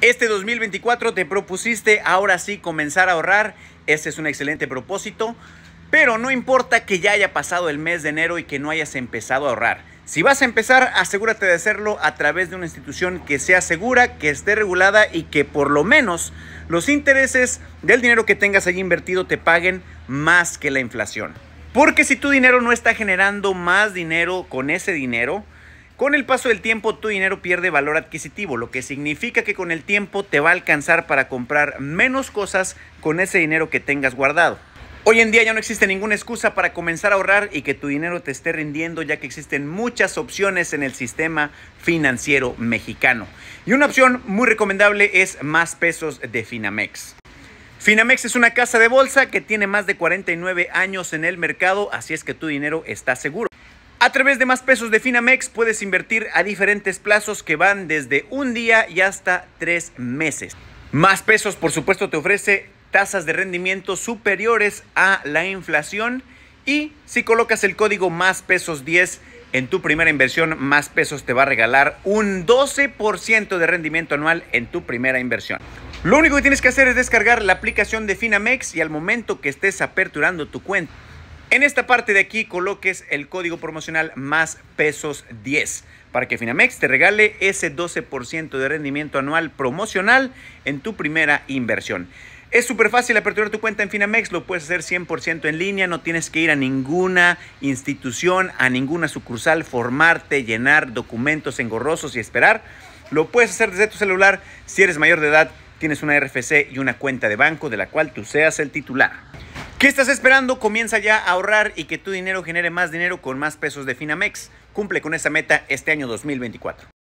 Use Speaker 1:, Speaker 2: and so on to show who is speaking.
Speaker 1: Este 2024 te propusiste ahora sí comenzar a ahorrar. ese es un excelente propósito. Pero no importa que ya haya pasado el mes de enero y que no hayas empezado a ahorrar. Si vas a empezar, asegúrate de hacerlo a través de una institución que sea segura, que esté regulada y que por lo menos los intereses del dinero que tengas allí invertido te paguen más que la inflación. Porque si tu dinero no está generando más dinero con ese dinero, con el paso del tiempo tu dinero pierde valor adquisitivo, lo que significa que con el tiempo te va a alcanzar para comprar menos cosas con ese dinero que tengas guardado. Hoy en día ya no existe ninguna excusa para comenzar a ahorrar y que tu dinero te esté rindiendo ya que existen muchas opciones en el sistema financiero mexicano. Y una opción muy recomendable es Más Pesos de Finamex. Finamex es una casa de bolsa que tiene más de 49 años en el mercado, así es que tu dinero está seguro. A través de más pesos de Finamex puedes invertir a diferentes plazos que van desde un día y hasta tres meses. Más pesos, por supuesto, te ofrece tasas de rendimiento superiores a la inflación y si colocas el código más pesos 10 en tu primera inversión, más pesos te va a regalar un 12% de rendimiento anual en tu primera inversión. Lo único que tienes que hacer es descargar la aplicación de Finamex y al momento que estés aperturando tu cuenta, en esta parte de aquí coloques el código promocional más pesos 10 para que Finamex te regale ese 12% de rendimiento anual promocional en tu primera inversión. Es súper fácil aperturar tu cuenta en Finamex, lo puedes hacer 100% en línea, no tienes que ir a ninguna institución, a ninguna sucursal, formarte, llenar documentos engorrosos y esperar. Lo puedes hacer desde tu celular si eres mayor de edad, tienes una RFC y una cuenta de banco de la cual tú seas el titular. ¿Qué estás esperando? Comienza ya a ahorrar y que tu dinero genere más dinero con más pesos de Finamex. Cumple con esa meta este año 2024.